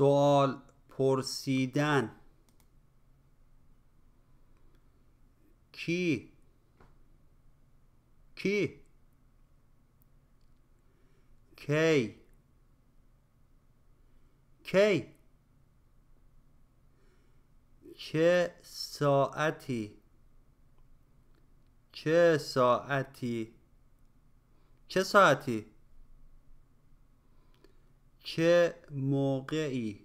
سوال پرسیدن کی کی کی کی چه ساعتی چه ساعتی چه ساعتی چه موقعی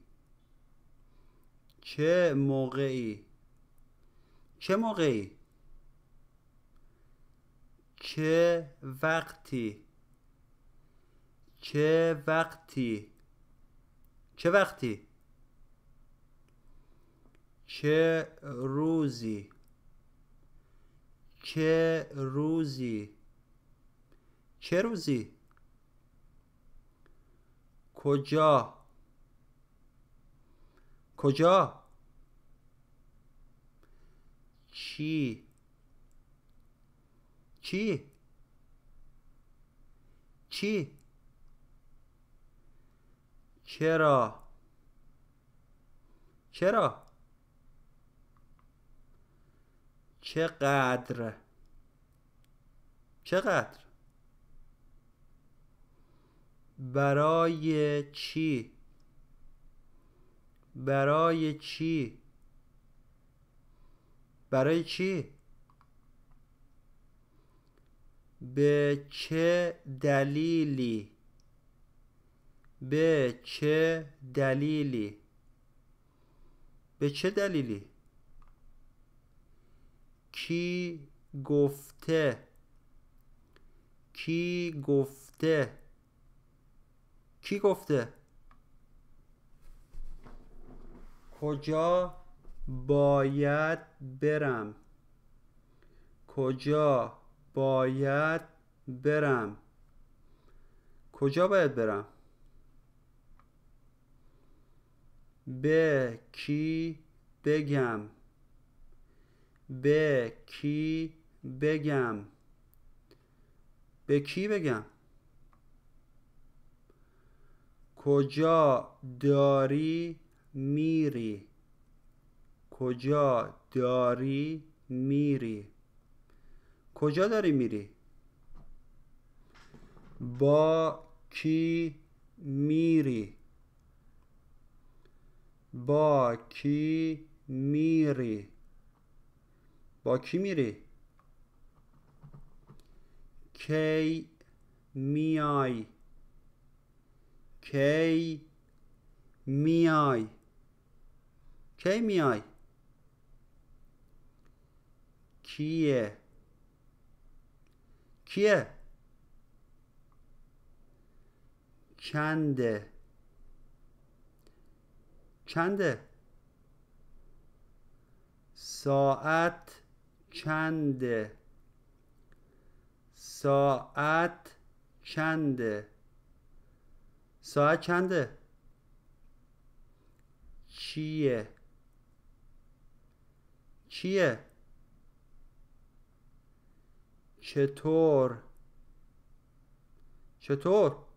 چه موقعی چه موقعی چه وقتی چه وقتی چه وقتی چه روزی چه روزی چه روزی کجا کجا چی چی چی چرا چرا چقدر چقدر برای چی برای چی برای چی به چه دلیلی به چه دلیلی به چه دلیلی کی گفته کی گفته کی گفته کجا باید برم کجا باید برم کجا باید برم به کی بگم به کی بگم به کی بگم کجا داری میری کجا داری میری کجا داری میری با کی میری با کی میری با کی میری کی میای کی میای کی میای کیه کیه چنده چنده ساعت چنده ساعت چنده ساعت چنده چیه چیه چطور چطور